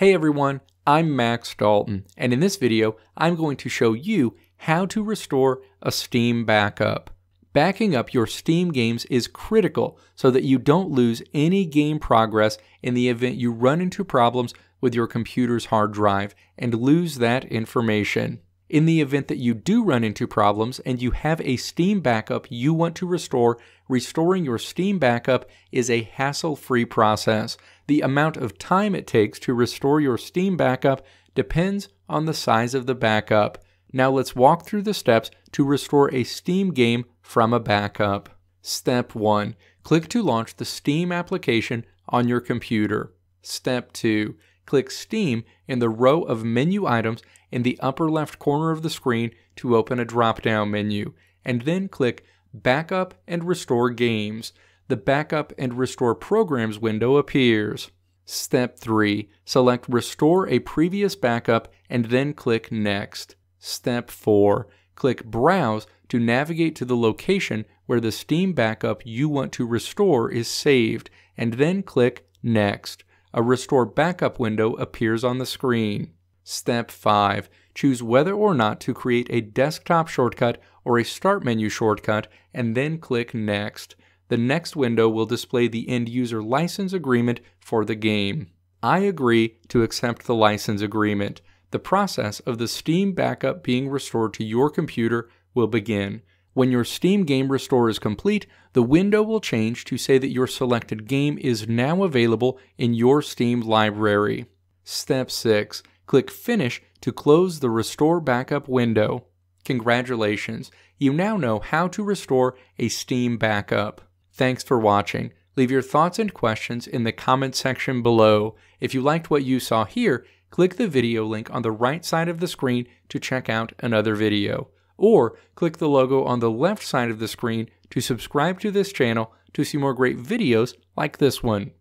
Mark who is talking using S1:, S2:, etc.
S1: Hey everyone, I'm Max Dalton, and in this video, I'm going to show you how to restore a Steam backup. Backing up your Steam games is critical so that you don't lose any game progress in the event you run into problems with your computer's hard drive and lose that information. In the event that you do run into problems and you have a Steam backup you want to restore, restoring your Steam backup is a hassle free process. The amount of time it takes to restore your Steam backup depends on the size of the backup. Now let's walk through the steps to restore a Steam game from a backup. Step 1 Click to launch the Steam application on your computer. Step 2 click Steam in the row of menu items in the upper left corner of the screen to open a drop-down menu, and then click Backup and Restore Games. The Backup and Restore Programs window appears. Step 3. Select Restore a previous backup and then click Next. Step 4. Click Browse to navigate to the location where the Steam backup you want to restore is saved, and then click Next a Restore Backup window appears on the screen. Step 5. Choose whether or not to create a desktop shortcut or a Start menu shortcut and then click Next. The next window will display the end user license agreement for the game. I agree to accept the license agreement. The process of the Steam backup being restored to your computer will begin. When your Steam game restore is complete, the window will change to say that your selected game is now available in your Steam library. Step 6. Click Finish to close the Restore Backup window. Congratulations, you now know how to restore a Steam backup. Thanks for watching. Leave your thoughts and questions in the comment section below. If you liked what you saw here, click the video link on the right side of the screen to check out another video or click the logo on the left side of the screen to subscribe to this channel to see more great videos like this one.